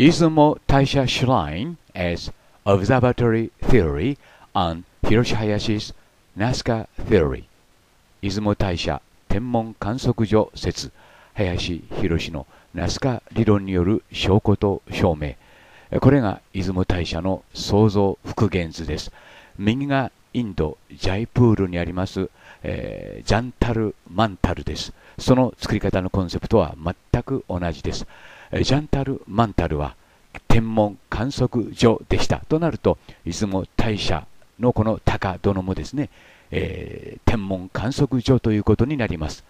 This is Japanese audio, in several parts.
Izumo Taisha Shrine as Observatory Theory and Hiroshi Hayashi's Nazca Theory 出雲大社天文観測所説林博のナスカ理論による証拠と証明これが出雲大社の創造復元図です右がインドジャイプールにあります、えー、ジャンタル・マンタルですその作り方のコンセプトは全く同じですジャンタル・マンタルは天文観測所でしたとなると出雲大社のこの高殿もですね、えー、天文観測所ということになります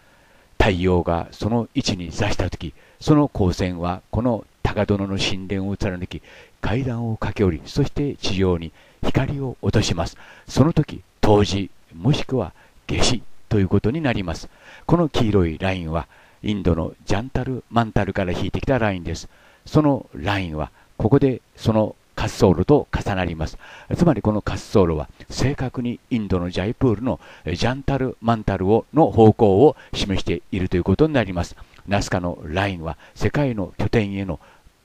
太陽がその位置に座した時その光線はこの高殿の神殿を貫き階段を駆け下りそして地上に光を落としますその時冬至もしくは夏至ということになりますこの黄色いラインはインドのジャンタル・マンタルから引いてきたラインです。そのラインはここでその滑走路と重なります。つまりこの滑走路は正確にインドのジャイプールのジャンタル・マンタルをの方向を示しているということになります。ナスカのラインは世界の拠点への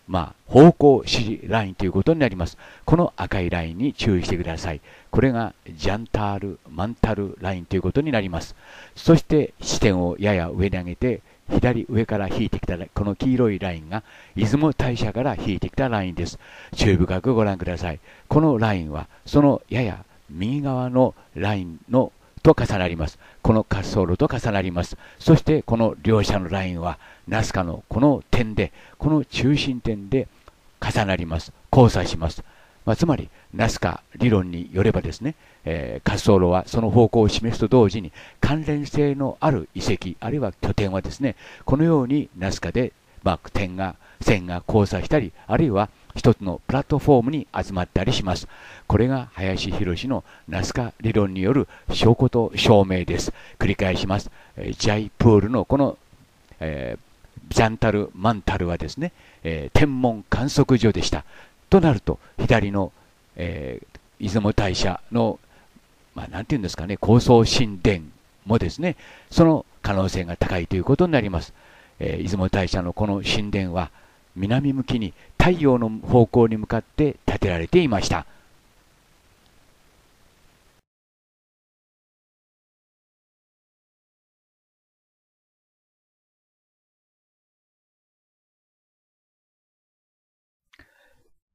まあ、方向指示ラインということになります。この赤いラインに注意してください。これがジャンタール・マンタルラインということになります。そして視点をやや上に上げて左上から引いてきたこの黄色いラインが出雲大社から引いてきたラインです注意深くご覧くださいこのラインはそのやや右側のラインのと重なりますこの滑走路と重なりますそしてこの両者のラインはナスカのこの点でこの中心点で重なります交差しますまあ、つまりナスカ理論によればですね、えー、滑走路はその方向を示すと同時に関連性のある遺跡あるいは拠点はですねこのようにナスカで、まあ、点が線が交差したりあるいは一つのプラットフォームに集まったりしますこれが林博のナスカ理論による証拠と証明です繰り返します、えー、ジャイプールのこの、えージャンタル・マンタルはですね、えー、天文観測所でした。となると左の、えー、出雲大社の、まあ、て言うんですかね高層神殿もですねその可能性が高いということになります、えー、出雲大社のこの神殿は南向きに太陽の方向に向かって建てられていました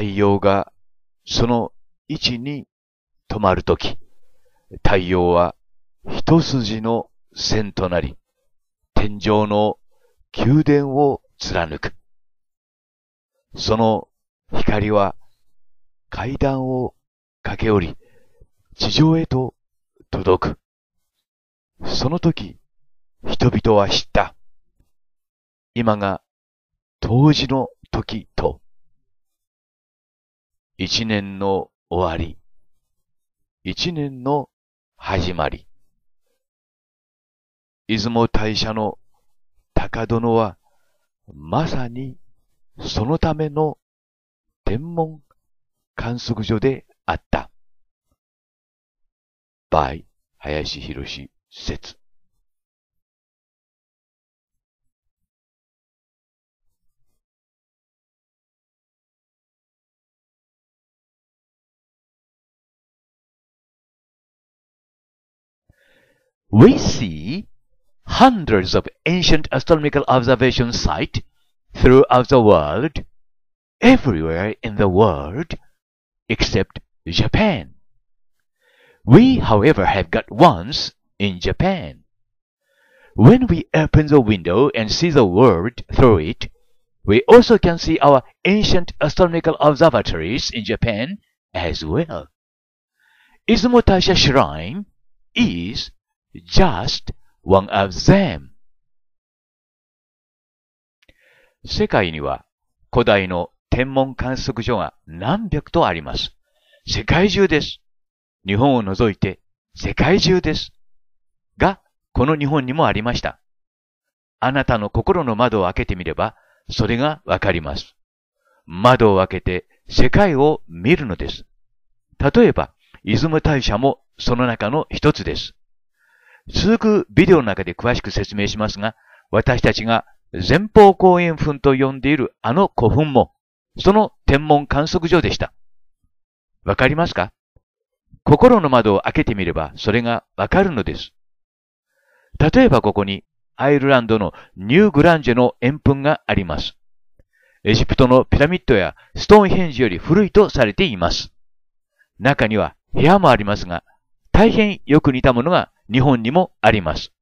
太陽がその位置に止まるとき、太陽は一筋の線となり、天井の宮殿を貫く。その光は階段を駆け下り、地上へと届く。その時、人々は知った。今が当時の時と一年の終わり、一年の始まり。出雲大社の高殿は、まさにそのための天文観測所であった。by 林博説。we see hundreds of ancient astronomical observation sites throughout the world, everywhere in the world except Japan. We, however, have got ones in Japan. When we open the window and see the world through it, we also can see our ancient astronomical observatories in Japan as well. Izumo Taisha Shrine is just one of them. 世界には古代の天文観測所が何百とあります。世界中です。日本を除いて世界中です。が、この日本にもありました。あなたの心の窓を開けてみれば、それがわかります。窓を開けて世界を見るのです。例えば、出雲大社もその中の一つです。続くビデオの中で詳しく説明しますが、私たちが前方後円墳と呼んでいるあの古墳も、その天文観測所でした。わかりますか心の窓を開けてみればそれがわかるのです。例えばここにアイルランドのニューグランジェの円墳があります。エジプトのピラミッドやストーンヘンジより古いとされています。中には部屋もありますが、大変よく似たものが日本にもあります。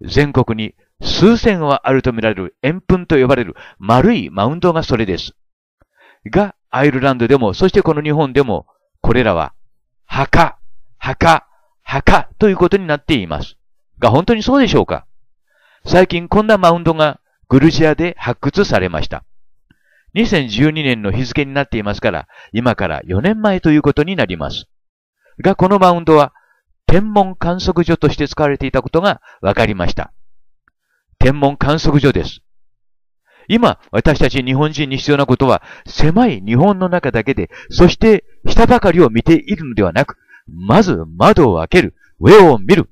全国に数千はあるとみられる円墳と呼ばれる丸いマウンドがそれです。が、アイルランドでも、そしてこの日本でも、これらは、墓、墓、墓ということになっています。が、本当にそうでしょうか最近こんなマウンドがグルジアで発掘されました。2012年の日付になっていますから、今から4年前ということになります。が、このマウンドは天文観測所として使われていたことが分かりました。天文観測所です。今、私たち日本人に必要なことは、狭い日本の中だけで、そして下ばかりを見ているのではなく、まず窓を開ける、上を見る、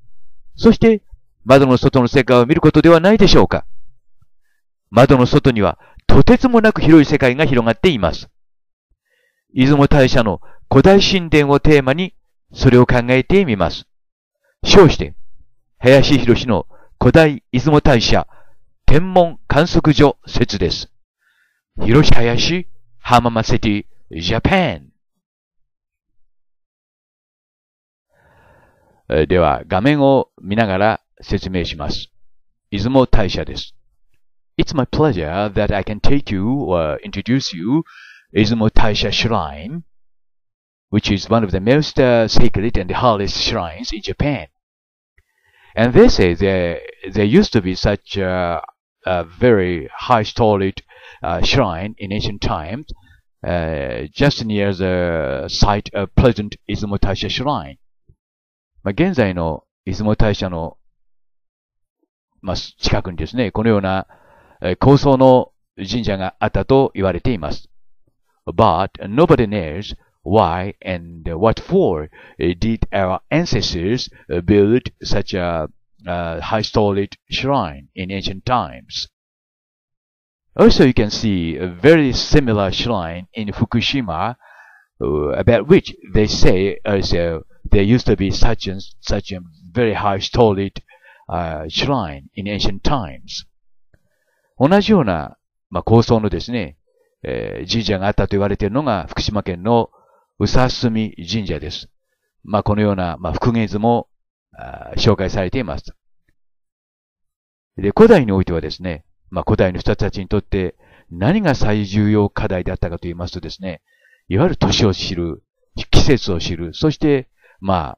そして窓の外の世界を見ることではないでしょうか。窓の外には、とてつもなく広い世界が広がっています。出雲大社の古代神殿をテーマにそれを考えてみます。称して、林博の古代出雲大社天文観測所説です。広林浜松セティジャパン。では、画面を見ながら説明します。出雲大社です。It's my pleasure that I can take you or introduce you 出雲大社 shrine which is one of the most uh, sacred and holiest shrines in Japan. And they say there, there used to be such uh, a very high-storied uh, shrine in ancient times, uh, just near the site of present Izumo Taisha Shrine. まあ、現在の出雲大社の、まあ、近くにですね、このような高層の神社があったと言われています。But uh, nobody knows why and what for eh, did our ancestors eh, build such a, a high solid shrine in ancient times. Also, you can see a very similar shrine in Fukushima, uh, about which they say also there used to be such such a very high solid uh, shrine in ancient times. 同じような、まあ、構想のですね、えー、神社があったと言われているのが福島県の宇佐隅神社です。まあ、このような、まあ、復元図も紹介されています。で、古代においてはですね、まあ、古代の人たちにとって何が最重要課題だったかと言いますとですね、いわゆる年を知る、季節を知る、そして、まあ、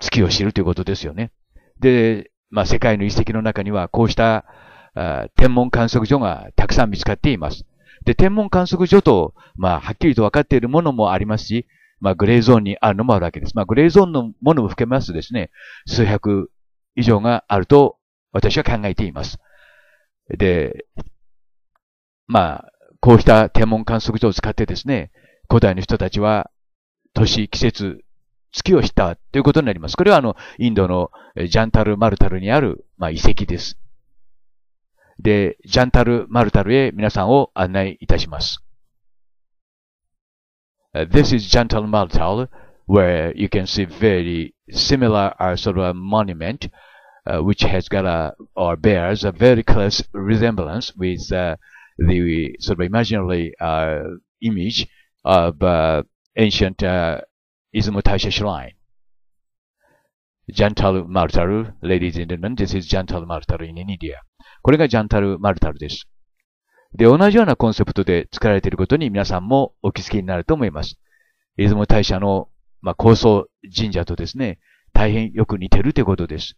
月を知るということですよね。で、まあ、世界の遺跡の中にはこうした天文観測所がたくさん見つかっています。で、天文観測所と、まあ、はっきりと分かっているものもありますし、まあ、グレーゾーンにあるのもあるわけです。まあ、グレーゾーンのものも含めますとですね、数百以上があると私は考えています。で、まあ、こうした天文観測所を使ってですね、古代の人たちは、年、季節、月を知ったということになります。これはあの、インドのジャンタル・マルタルにある、まあ、遺跡です。で、ジャンタル・マルタルへ皆さんを案内いたします。This uh, is Jantal Maltal, where you can see very similar uh, sort of a monument, uh, which has got a, or bears a very close resemblance with uh, the sort of imaginary uh, image of uh, ancient uh, Izumo Shrine. Jantal Martaru, ladies and gentlemen, this is Jantal Martaru in India. これがジャンタル・マルタルです。で、同じようなコンセプトで作られていることに皆さんもお気づきになると思います。出雲大社の、まあ、高層神社とですね、大変よく似てるということです。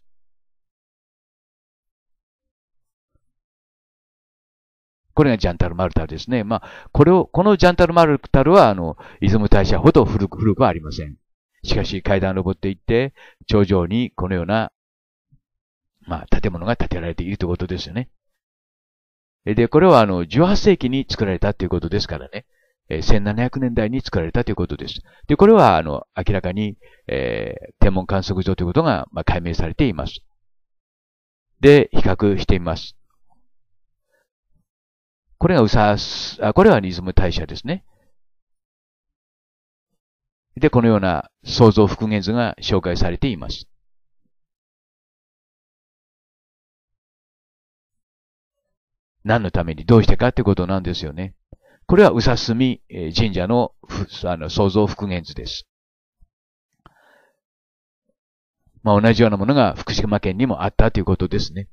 これがジャンタル・マルタルですね。まあ、これを、このジャンタル・マルタルは、あの、出雲大社ほど古く、古くはありません。しかし、階段を登っていって、頂上にこのようなまあ、建物が建てられているということですよね。で、これはあの、18世紀に作られたということですからね。1700年代に作られたということです。で、これは、あの、明らかに、えー、天文観測所ということが、まあ、解明されています。で、比較してみます。これがうさす、あ、これはリズム大社ですね。で、このような創造復元図が紹介されています。何のためにどうしてかってことなんですよね。これは宇佐み神社のあの創造復元図です。まあ、同じようなものが福島県にもあったということですね。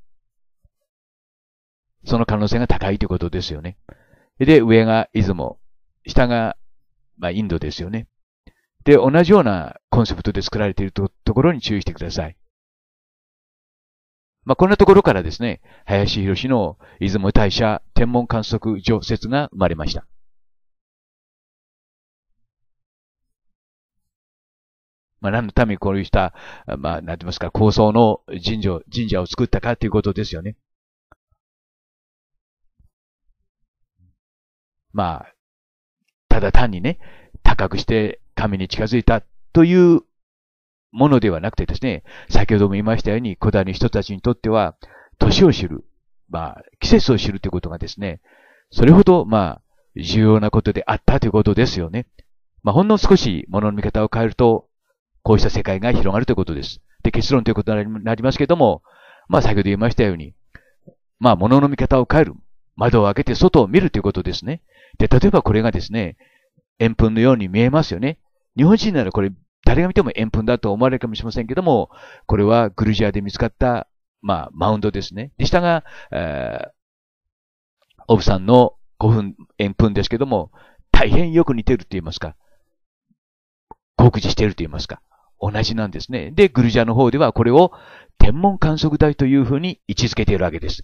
その可能性が高いということですよね。で、上が出雲、下が、まあ、インドですよね。で、同じようなコンセプトで作られているところに注意してください。まあ、こんなところからですね、林博の出雲大社天文観測常説が生まれました。まあ、何のためにこういうした、まあ、なんて言いますか、構想の神社神社を作ったかということですよね。まあ、ただ単にね、高くして神に近づいたというものではなくてですね、先ほども言いましたように、古代の人たちにとっては、年を知る、まあ、季節を知るということがですね、それほど、まあ、重要なことであったということですよね。まあ、ほんの少しものの見方を変えると、こうした世界が広がるということです。で、結論ということになりますけども、まあ、先ほど言いましたように、まあ、ものの見方を変える。窓を開けて外を見るということですね。で、例えばこれがですね、円墳のように見えますよね。日本人ならこれ誰が見ても円墳だと思われるかもしれませんけども、これはグルジアで見つかった、まあ、マウンドですね。で、下が、えー、オブさんの古墳、円墳ですけども、大変よく似てると言いますか、酷似していると言いますか、同じなんですね。で、グルジアの方ではこれを天文観測台というふうに位置づけているわけです。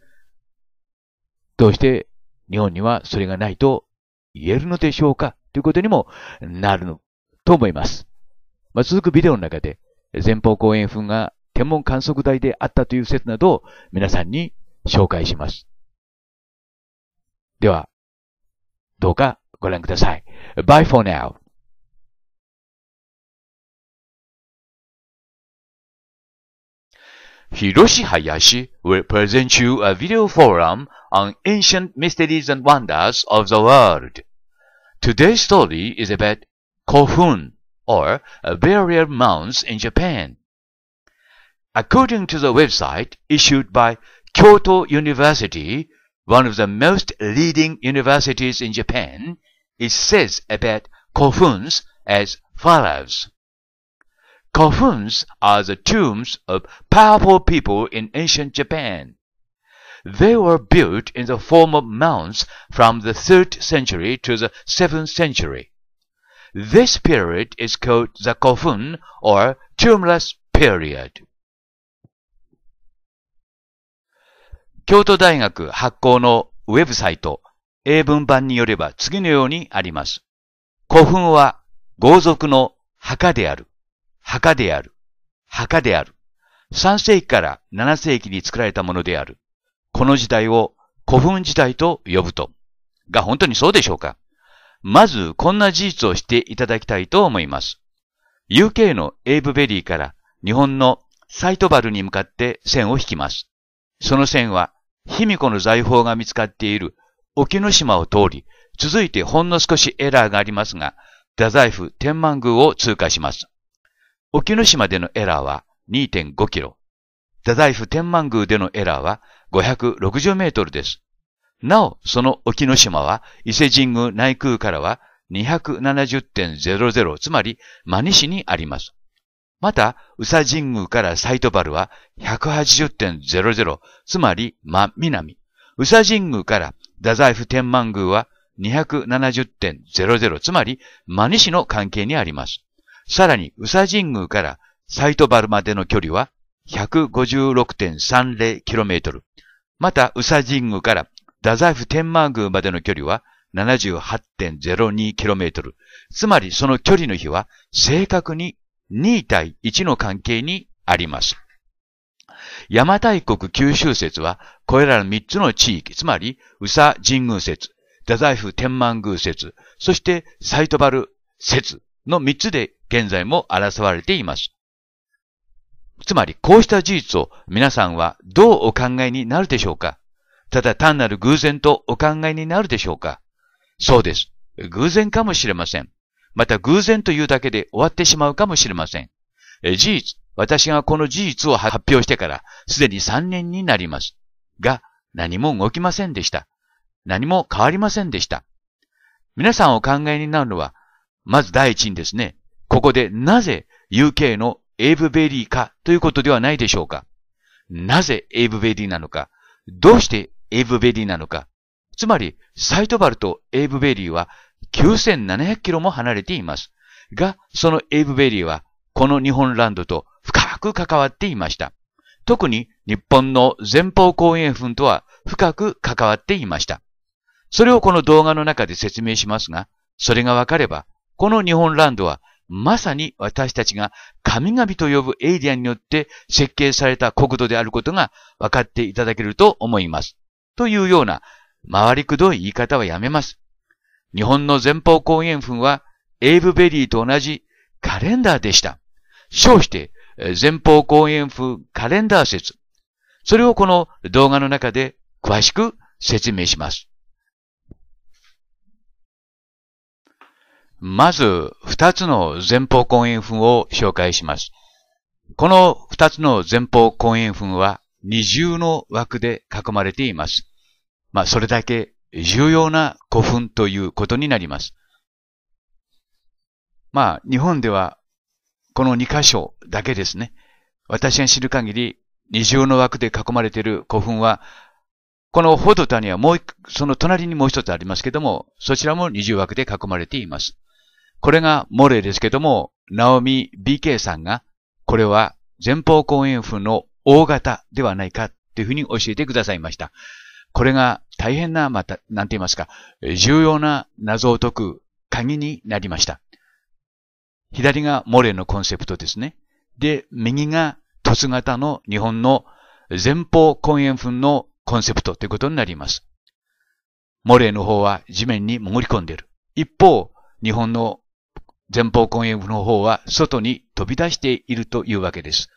どうして日本にはそれがないと言えるのでしょうかということにもなると思います。まあ、続くビデオの中で、前方後円墳が天文観測台であったという説などを皆さんに紹介します。では、どうかご覧ください。Bye for now! Hiroshi Hayashi will present you a video forum on ancient mysteries and wonders of the world. Today's story is about Kofun, or burial uh, mounds in Japan. According to the website issued by Kyoto University, one of the most leading universities in Japan, it says about kofuns as follows. Kofuns are the tombs of powerful people in ancient Japan. They were built in the form of mounds from the 3rd century to the 7th century. This period is called the kofun or tombless period. 京都大学発行のウェブサイト、英文版によれば次のようにあります。古墳は豪族の墓である、墓である、墓である。3世紀から7世紀に作られたものである。この時代を古墳時代と呼ぶと。が本当にそうでしょうかまずこんな事実をしていただきたいと思います。UK のエイブベリーから日本のサイトバルに向かって線を引きます。その線は、卑弥呼の財宝が見つかっている沖ノ島を通り、続いてほんの少しエラーがありますが、太宰府天満宮を通過します。沖ノ島でのエラーは2.5キロ。太宰府天満宮でのエラーは560メートルです。なお、その沖ノ島は、伊勢神宮内空からは270.00、つまり、真西にあります。また、宇佐神宮から斎藤原は180.00、つまり、真南。宇佐神宮から太宰府天満宮は270.00、つまり、真西の関係にあります。さらに、宇佐神宮から斎藤原までの距離は 156.30km。また、宇佐神宮から太宰府天満宮までの距離は 78.02km。つまりその距離の比は正確に2対1の関係にあります。邪馬台国九州説は、これらの3つの地域、つまり、宇佐神宮説、太宰府天満宮説、そしてサイトバル説の3つで現在も争われています。つまり、こうした事実を皆さんはどうお考えになるでしょうかただ単なる偶然とお考えになるでしょうかそうです。偶然かもしれません。また偶然というだけで終わってしまうかもしれません。事実、私がこの事実を発表してから、すでに3年になります。が、何も動きませんでした。何も変わりませんでした。皆さんお考えになるのは、まず第一にですね、ここでなぜ UK のエイブベリーかということではないでしょうか。なぜエイブベリーなのか、どうしてエイブベリーなのか。つまり、サイトバルとエイブベリーは9700キロも離れています。が、そのエイブベリーは、この日本ランドと深く関わっていました。特に日本の前方後円墳とは深く関わっていました。それをこの動画の中で説明しますが、それがわかれば、この日本ランドはまさに私たちが神々と呼ぶエイリアンによって設計された国土であることが分かっていただけると思います。というような回りくどい言い方はやめます。日本の前方後円墳はエイブベリーと同じカレンダーでした。称して前方後円墳カレンダー説。それをこの動画の中で詳しく説明します。まず、二つの前方後円墳を紹介します。この二つの前方後円墳は、二重の枠で囲まれています。まあ、それだけ重要な古墳ということになります。まあ、日本では、この2箇所だけですね。私が知る限り、二重の枠で囲まれている古墳は、このホドタにはもう、その隣にもう一つありますけども、そちらも二重枠で囲まれています。これがモレーですけども、ナオミ BK さんが、これは前方後円墳の大型ではないかっていうふうに教えてくださいました。これが大変な、また、なんて言いますか、重要な謎を解く鍵になりました。左がモレのコンセプトですね。で、右が突型の日本の前方根円墳のコンセプトということになります。モレの方は地面に潜り込んでいる。一方、日本の前方根円墳の方は外に飛び出しているというわけです。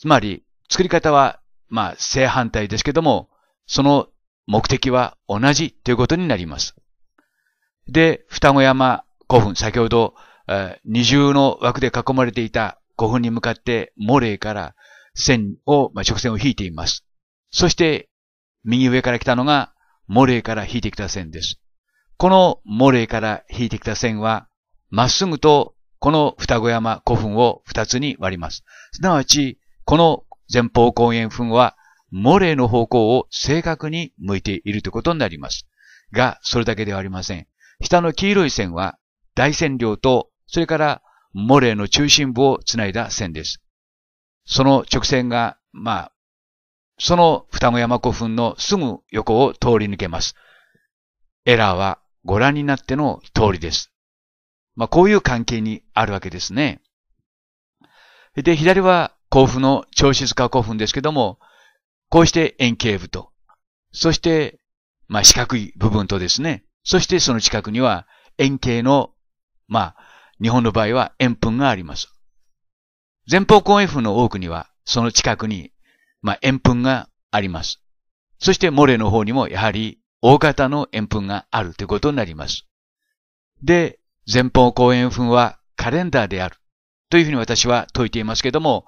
つまり、作り方は、まあ、正反対ですけども、その目的は同じということになります。で、双子山古墳、先ほど、二重の枠で囲まれていた古墳に向かって、モレーから線を、まあ、直線を引いています。そして、右上から来たのが、モレーから引いてきた線です。このモレーから引いてきた線は、まっすぐと、この双子山古墳を二つに割ります。すなわち、この前方後円墳は、モレーの方向を正確に向いているということになります。が、それだけではありません。下の黄色い線は、大線量と、それからモレーの中心部をつないだ線です。その直線が、まあ、その双子山古墳のすぐ横を通り抜けます。エラーはご覧になっての通りです。まあ、こういう関係にあるわけですね。で、左は甲府の長室化古墳ですけども、こうして円形部と、そして、まあ、四角い部分とですね、そしてその近くには円形の、まあ、日本の場合は円墳があります。前方後円墳の多くには、その近くに、まあ、円墳があります。そして、モレの方にも、やはり、大型の円墳があるということになります。で、前方後円墳はカレンダーである。というふうに私は説いていますけども、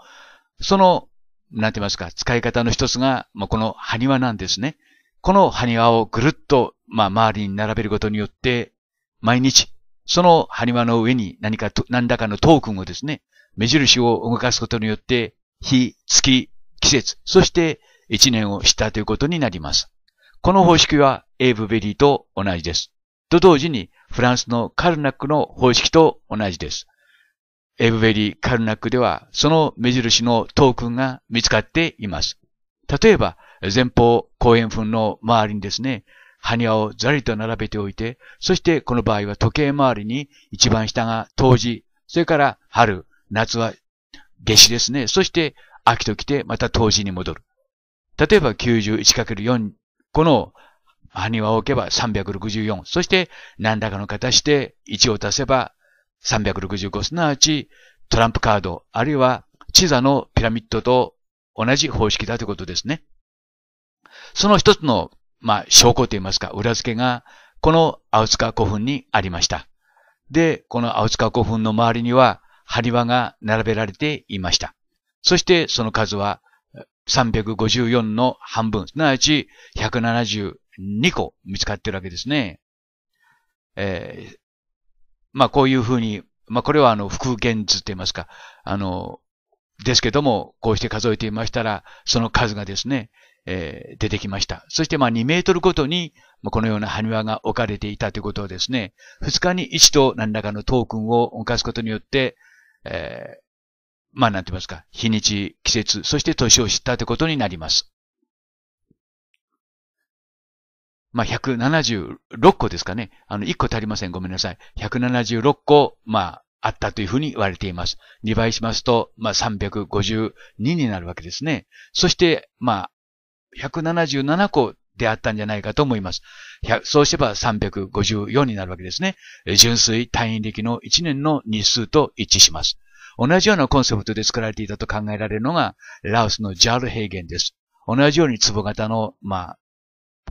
その、なんて言いますか、使い方の一つが、まあ、この埴輪なんですね。この埴輪をぐるっと、まあ、周りに並べることによって、毎日、その埴輪の上に何かと、何らかのトークンをですね、目印を動かすことによって、日、月、季節、そして一年をしたということになります。この方式はエイブベリーと同じです。と同時にフランスのカルナックの方式と同じです。エブベリー・カルナックでは、その目印のトークンが見つかっています。例えば、前方後円墳の周りにですね、埴輪をざりと並べておいて、そしてこの場合は時計回りに一番下が冬至、それから春、夏は夏至ですね。そして秋と来てまた冬至に戻る。例えば 91×4、この埴輪を置けば364、そして何らかの形で1を足せば365すなわちトランプカード、あるいは地座のピラミッドと同じ方式だということですね。その一つの、まあ、証拠といいますか、裏付けが、この青塚古墳にありました。で、この青塚古墳の周りには、埴輪が並べられていました。そしてその数は354の半分、すなわち172個見つかっているわけですね。えー、まあこういうふうに、まあこれはあの、復元図って言いますか、あの、ですけども、こうして数えてみましたら、その数がですね、えー、出てきました。そしてま2メートルごとに、このような埴輪が置かれていたということをですね、2日に1と何らかのトークンを動かすことによって、えー、まあなんて言いますか、日にち、季節、そして年を知ったということになります。まあ、176個ですかね。あの、1個足りません。ごめんなさい。176個、まあ、あったというふうに言われています。2倍しますと、まあ、352になるわけですね。そして、まあ、177個であったんじゃないかと思います。そうすれば354になるわけですね。純粋単位歴の1年の日数と一致します。同じようなコンセプトで作られていたと考えられるのが、ラオスのジャール平原です。同じように壺型の、まあ、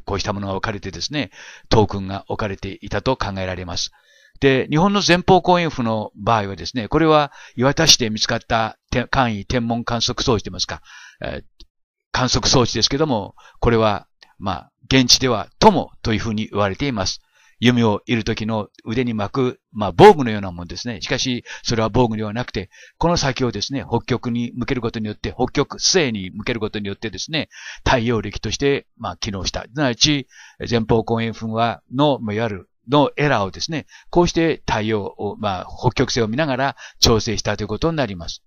こうしたものが置かれてですね、トークンが置かれていたと考えられます。で、日本の前方後円府の場合はですね、これは岩田市で見つかった簡易天文観測装置といいますか、えー、観測装置ですけども、これは、まあ、現地では友というふうに言われています。弓を射る時の腕に巻く、まあ、防具のようなもんですね。しかし、それは防具ではなくて、この先をですね、北極に向けることによって、北極西に向けることによってですね、太陽暦として、まあ、機能した。すなわち、前方後円墳は、の、いわゆる、のエラーをですね、こうして太陽を、まあ、北極星を見ながら調整したということになります。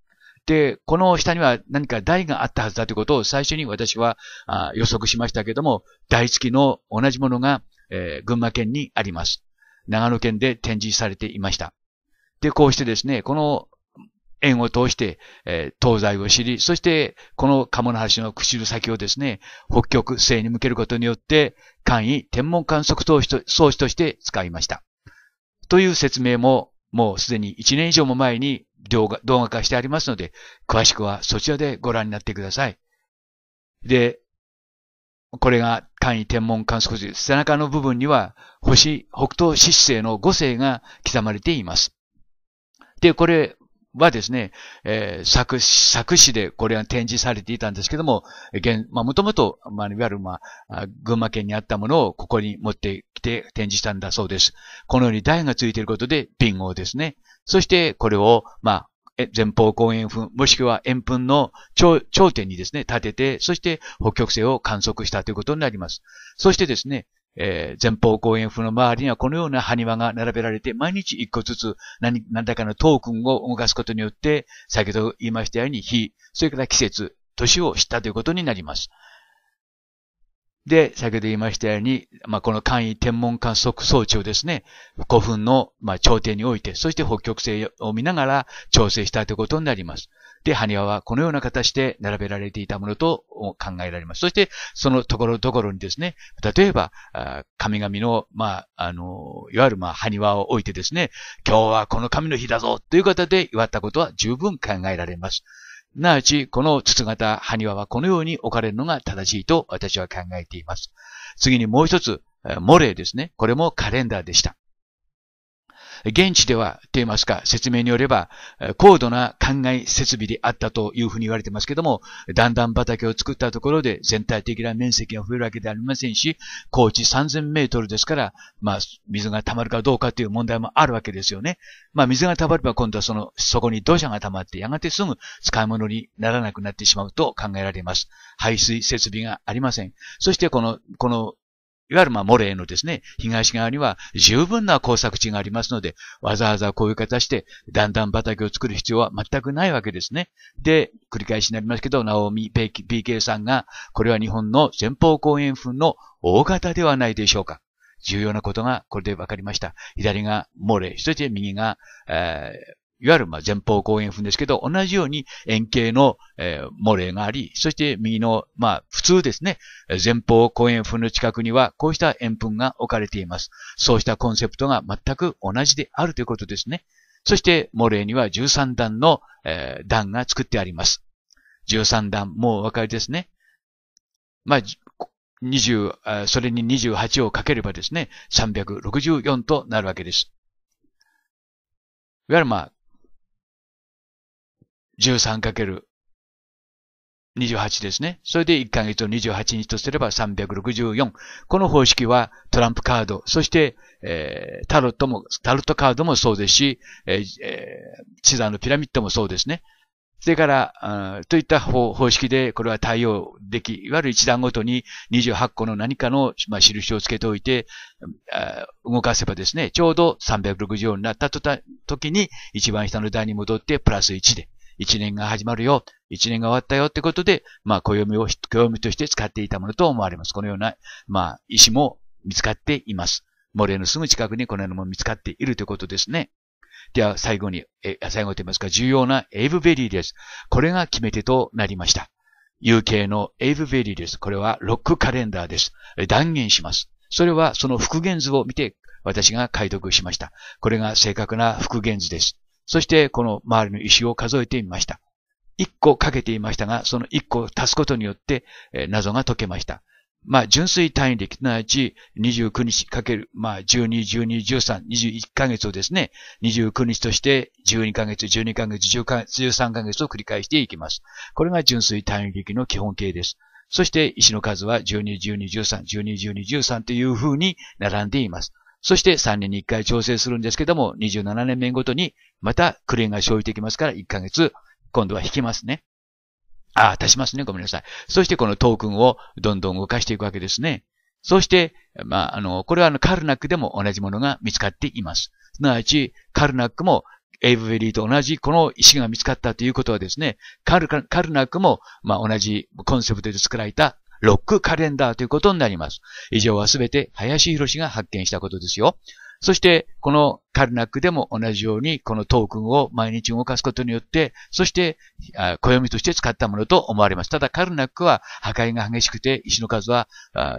で、この下には何か台があったはずだということを最初に私は予測しましたけども、台付きの同じものがえー、群馬県にあります。長野県で展示されていました。で、こうしてですね、この縁を通して、えー、東西を知り、そしてこの鴨の橋の朽ちる先をですね、北極西に向けることによって、簡易天文観測装置として使いました。という説明ももうすでに1年以上も前に動画動画化してありますので、詳しくはそちらでご覧になってください。で、これが簡易天文観測図背中の部分には星、北東七星の五星が刻まれています。で、これはですね、えー、作詞、作詞でこれは展示されていたんですけども、現、まあ、もともと、まあ、いわゆる、まあ、群馬県にあったものをここに持ってきて展示したんだそうです。このように台がついていることで、ビンゴですね。そして、これを、まあ、前方後円墳、もしくは円墳の頂点にですね、立てて、そして北極星を観測したということになります。そしてですね、えー、前方後円墳の周りにはこのような埴輪が並べられて、毎日一個ずつ何、何らかのトークンを動かすことによって、先ほど言いましたように日、それから季節、年を知ったということになります。で、先ほど言いましたように、まあ、この簡易天文観測装置をですね、古墳の、まあ、朝において、そして北極星を見ながら調整したということになります。で、埴輪はこのような形で並べられていたものと考えられます。そして、そのところどころにですね、例えば、神々の、まあ、あの、いわゆる、まあ、埴輪を置いてですね、今日はこの神の日だぞという方で祝ったことは十分考えられます。なわち、この筒型埴輪はこのように置かれるのが正しいと私は考えています。次にもう一つ、モレーですね。これもカレンダーでした。現地では、と言いますか、説明によれば、高度な灌漑設備であったというふうに言われてますけども、だんだん畑を作ったところで全体的な面積が増えるわけではありませんし、高地3000メートルですから、まあ、水が溜まるかどうかという問題もあるわけですよね。まあ、水が溜まれば今度はその、そこに土砂が溜まって、やがてすぐ使い物にならなくなってしまうと考えられます。排水設備がありません。そしてこの、このいわゆるまあ、モレーのですね、東側には十分な耕作地がありますので、わざわざこういう形でだんだん畑を作る必要は全くないわけですね。で、繰り返しになりますけど、ナオミ・ペイキ、k さんが、これは日本の前方後円墳の大型ではないでしょうか。重要なことがこれでわかりました。左がモレー、そして右が、えー、いわゆるま前方後円墳ですけど、同じように円形の、えー、漏れがあり、そして右の、まあ、普通ですね、前方後円墳の近くにはこうした円墳が置かれています。そうしたコンセプトが全く同じであるということですね。そして漏れには13段の、えー、段が作ってあります。13段、もうお分かりですね。まあ、20、それに28をかければですね、364となるわけです。いわゆるまあ、13×28 ですね。それで1ヶ月を28日とすれば364。この方式はトランプカード、そして、えー、タロットも、タロットカードもそうですし、えー、のピラミッドもそうですね。それから、といった方式で、これは対応でき、いわゆる一段ごとに28個の何かの、まあ、印をつけておいて、動かせばですね、ちょうど3 6 4になったとた時に、一番下の段に戻ってプラス1で、一年が始まるよ、一年が終わったよってことで、まあ、暦を、暦として使っていたものと思われます。このような、まあ、石も見つかっています。漏れのすぐ近くにこのようなもの見つかっているということですね。では、最後に、え、最後と言いますか、重要なエイブベリーです。これが決め手となりました。UK のエイブベリーです。これはロックカレンダーです。断言します。それはその復元図を見て私が解読しました。これが正確な復元図です。そしてこの周りの石を数えてみました。1個かけていましたが、その1個足すことによって、えー、謎が解けました。まあ、純粋単位で、すなわち29日かける、まあ、12、12、13、21ヶ月をですね、29日として12ヶ月、12ヶ月、1ヶ月、13ヶ月を繰り返していきます。これが純粋単位力の基本形です。そして、石の数は12、12、13、12、12、13という風に並んでいます。そして3年に1回調整するんですけども、27年目ごとにまたクレーンが生じてきますから、1ヶ月今度は引きますね。ああ、足しますね。ごめんなさい。そしてこのトークンをどんどん動かしていくわけですね。そして、まあ、あの、これはあの、カルナックでも同じものが見つかっています。すなわち、カルナックもエイブベリーと同じこの石が見つかったということはですね、カルカルナックも、まあ、同じコンセプトで作られたロックカレンダーということになります。以上はすべて林博が発見したことですよ。そして、このカルナックでも同じように、このトークンを毎日動かすことによって、そして、暦として使ったものと思われます。ただ、カルナックは破壊が激しくて、石の数は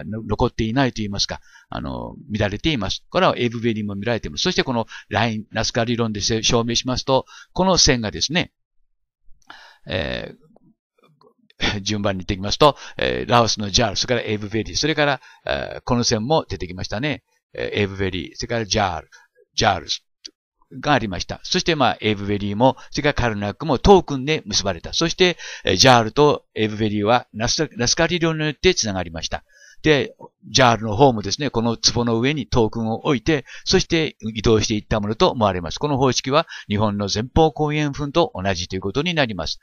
残っていないと言いますか、あの、乱れています。これはエブベリーも見られています。そして、このライン、ナスカ理論で証明しますと、この線がですね、えー、順番に行ってきますと、えー、ラオスのジャール、それからエイブベリー、それから、えー、この線も出てきましたね。えー、エイブベリー、それからジャール、ジャールがありました。そして、まあ、エイブベリーも、それからカルナックもトークンで結ばれた。そして、えー、ジャールとエイブベリーはナススカリ領によって繋がりました。で、ジャールの方もですね、この壺の上にトークンを置いて、そして移動していったものと思われます。この方式は日本の前方後円墳と同じということになります。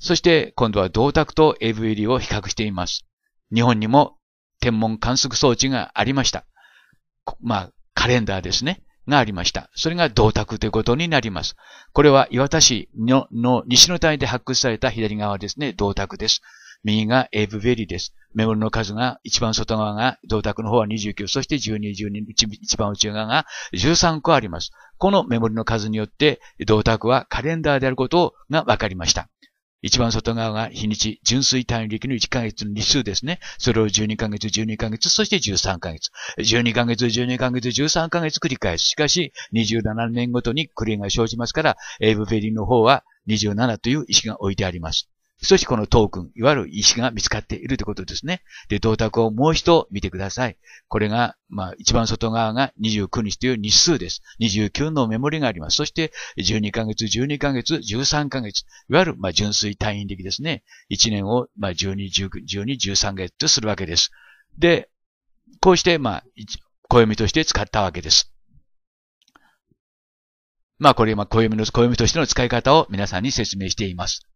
そして今度は銅鐸と AV 入リを比較しています。日本にも天文観測装置がありました。まあ、カレンダーですね。がありました。それが銅鐸ということになります。これは岩田市のの西の谷で発掘された左側ですね、銅鐸です。右がエブベリーです。メモリの数が一番外側が銅鐸の方は29、そして12、12、一番内側が13個あります。このメモリの数によって銅鐸はカレンダーであることが分かりました。一番外側が日にち、純粋単位力の1ヶ月の日数ですね。それを12ヶ月、12ヶ月、そして13ヶ月。12ヶ月、12ヶ月、13ヶ月繰り返す。しかし、27年ごとにクリーンが生じますから、エイブフェリーの方は27という石が置いてあります。そしてこのトークン、いわゆる石が見つかっているということですね。で、銅鐸をもう一度見てください。これが、まあ、一番外側が29日という日数です。29のメモリがあります。そして、12ヶ月、12ヶ月、13ヶ月、いわゆる、まあ、純粋単位的ですね。1年を、まあ、12、1 2 13月とするわけです。で、こうして、まあ、暦として使ったわけです。まあ、これ、まあ、暦の、暦としての使い方を皆さんに説明しています。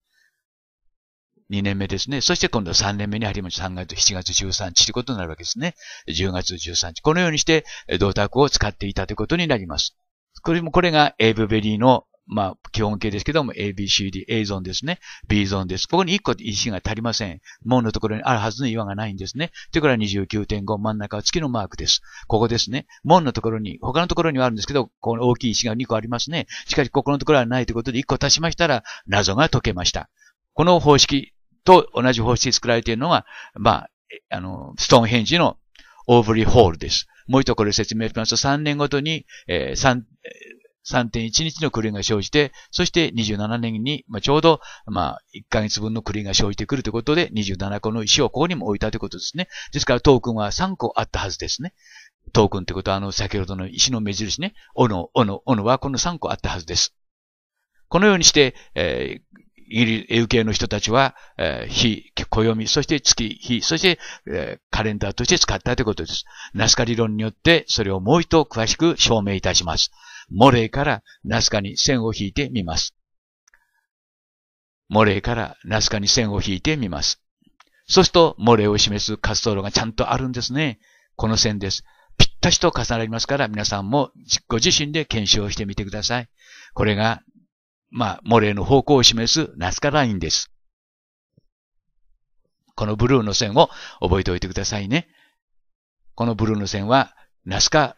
2年目ですね。そして今度は3年目に有本3月7月13日ということになるわけですね。10月13日。このようにして、銅鐸を使っていたということになります。これも、これがエイブベリーの、まあ、基本形ですけども、A, B, C, D, A ゾーンですね。B ゾーンです。ここに1個石が足りません。門のところにあるはずの岩がないんですね。というとは29.5真ん中は月のマークです。ここですね。門のところに、他のところにはあるんですけど、この大きい石が2個ありますね。しかし、ここのところはないということで1個足しましたら、謎が解けました。この方式と同じ方式で作られているのが、まあ、あの、ストーンヘンジのオーブリーホールです。もう一度これ説明しますと、3年ごとに、えー、3.1日のクリーンが生じて、そして27年に、まあ、ちょうど、まあ、1ヶ月分のクリーンが生じてくるということで、27個の石をここにも置いたということですね。ですから、トークンは3個あったはずですね。トークンってことは、あの、先ほどの石の目印ね。斧、斧、斧はこの3個あったはずです。このようにして、えー、イギリス、英系の人たちは、えー、日、暦、そして月、日、そして、えー、カレンダーとして使ったということです。ナスカ理論によって、それをもう一度詳しく証明いたします。モレーからナスカに線を引いてみます。モレーからナスカに線を引いてみます。そうすると、モレーを示す滑走路がちゃんとあるんですね。この線です。ぴったしと重なりますから、皆さんもご自身で検証してみてください。これがまあ、モレーの方向を示すナスカラインです。このブルーの線を覚えておいてくださいね。このブルーの線は、ナスカ、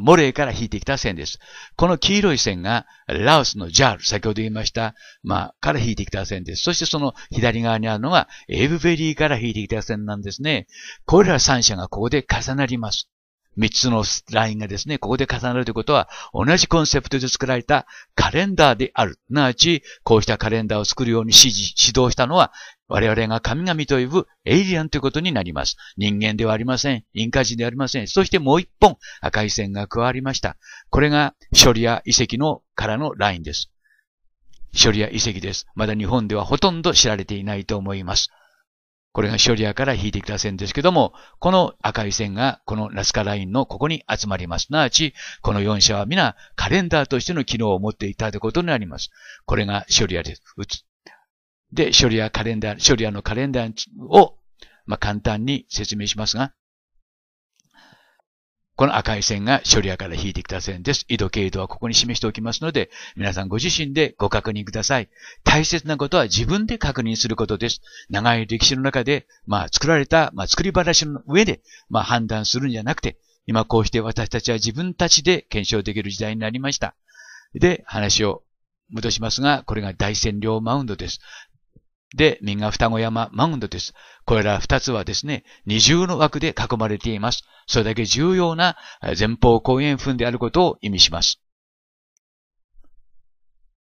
モレーから引いてきた線です。この黄色い線が、ラオスのジャール、先ほど言いました、まあ、から引いてきた線です。そしてその左側にあるのが、エブベリーから引いてきた線なんですね。これら三者がここで重なります。三つのラインがですね、ここで重なるということは、同じコンセプトで作られたカレンダーである。なわち、こうしたカレンダーを作るように指示、指導したのは、我々が神々と呼ぶエイリアンということになります。人間ではありません。インカ人ではありません。そしてもう一本赤い線が加わりました。これが処理や遺跡のからのラインです。処理や遺跡です。まだ日本ではほとんど知られていないと思います。これが処理アから引いてきた線ですけども、この赤い線がこのナスカラインのここに集まります。すなわち、この4社は皆カレンダーとしての機能を持っていたということになります。これが処理アです。で、処理アカレンダー、処理アのカレンダーを、まあ、簡単に説明しますが、この赤い線が処理屋から引いてきた線です。緯度経度はここに示しておきますので、皆さんご自身でご確認ください。大切なことは自分で確認することです。長い歴史の中で、まあ作られた、まあ作り話の上で、まあ判断するんじゃなくて、今こうして私たちは自分たちで検証できる時代になりました。で、話を戻しますが、これが大占領マウンドです。で、みんな双子山、マウンドです。これら二つはですね、二重の枠で囲まれています。それだけ重要な前方後円墳であることを意味します。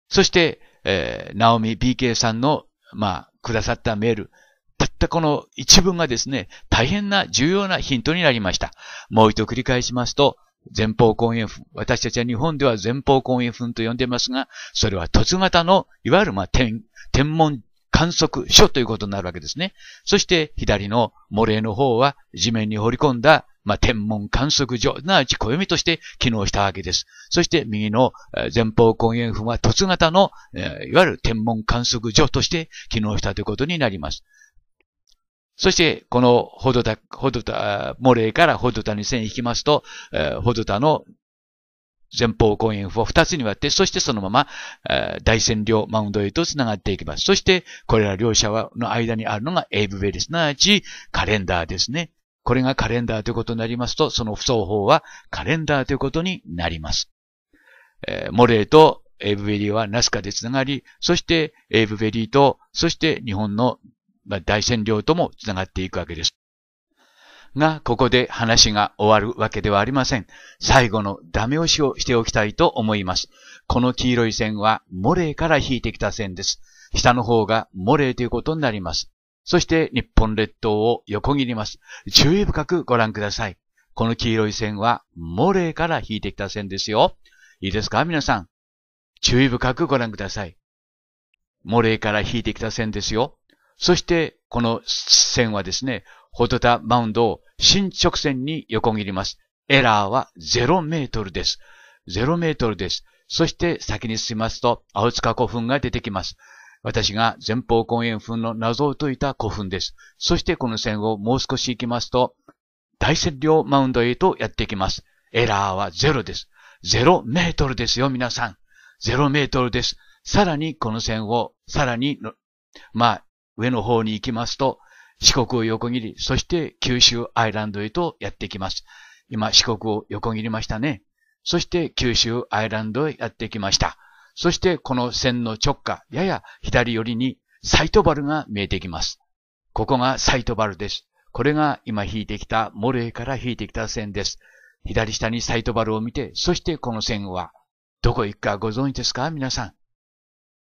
そして、えー、ナオミ BK さんの、まあ、くださったメール、たったこの一文がですね、大変な重要なヒントになりました。もう一度繰り返しますと、前方後円墳。私たちは日本では前方後円墳と呼んでますが、それは凸型の、いわゆるまあ天、天文観測所ということになるわけですね。そして左の漏れの方は地面に掘り込んだ、まあ、天文観測所、なわち暦として機能したわけです。そして右の前方根源墳は凸型の、えいわゆる天文観測所として機能したということになります。そして、この、ほどた、ほどた、漏れからほどたに線引きますと、えほどたの前方後円符を二つに割って、そしてそのまま、大占領マウンドへと繋がっていきます。そして、これら両者の間にあるのがエイブベリ、すなわちカレンダーですね。これがカレンダーということになりますと、その不相はカレンダーということになります。えー、モレーとエイブベリーはナスカで繋がり、そしてエイブベリーと、そして日本の大占領とも繋がっていくわけです。が、ここで話が終わるわけではありません。最後のダメ押しをしておきたいと思います。この黄色い線は、モレーから引いてきた線です。下の方がモレーということになります。そして日本列島を横切ります。注意深くご覧ください。この黄色い線は、モレーから引いてきた線ですよ。いいですか皆さん。注意深くご覧ください。モレーから引いてきた線ですよ。そして、この線はですね、ホトタマウンドを新直線に横切ります。エラーは0メートルです。0メートルです。そして先に進みますと、青塚古墳が出てきます。私が前方根源墳の謎を解いた古墳です。そしてこの線をもう少し行きますと、大占量マウンドへとやってきます。エラーは0です。0メートルですよ、皆さん。0メートルです。さらにこの線を、さらにまあ、上の方に行きますと、四国を横切り、そして九州アイランドへとやってきます。今、四国を横切りましたね。そして九州アイランドへやってきました。そしてこの線の直下、やや左寄りにサイトバルが見えてきます。ここがサイトバルです。これが今引いてきた、モレーから引いてきた線です。左下にサイトバルを見て、そしてこの線は、どこ行くかご存知ですか皆さん。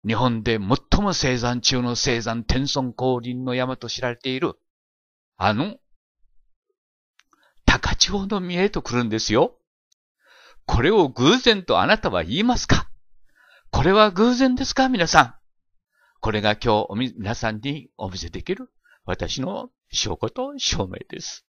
日本で最も生産中の生産天孫降臨の山と知られている、あの、高千穂の見えと来るんですよ。これを偶然とあなたは言いますかこれは偶然ですか皆さん。これが今日皆さんにお見せできる私の証拠と証明です。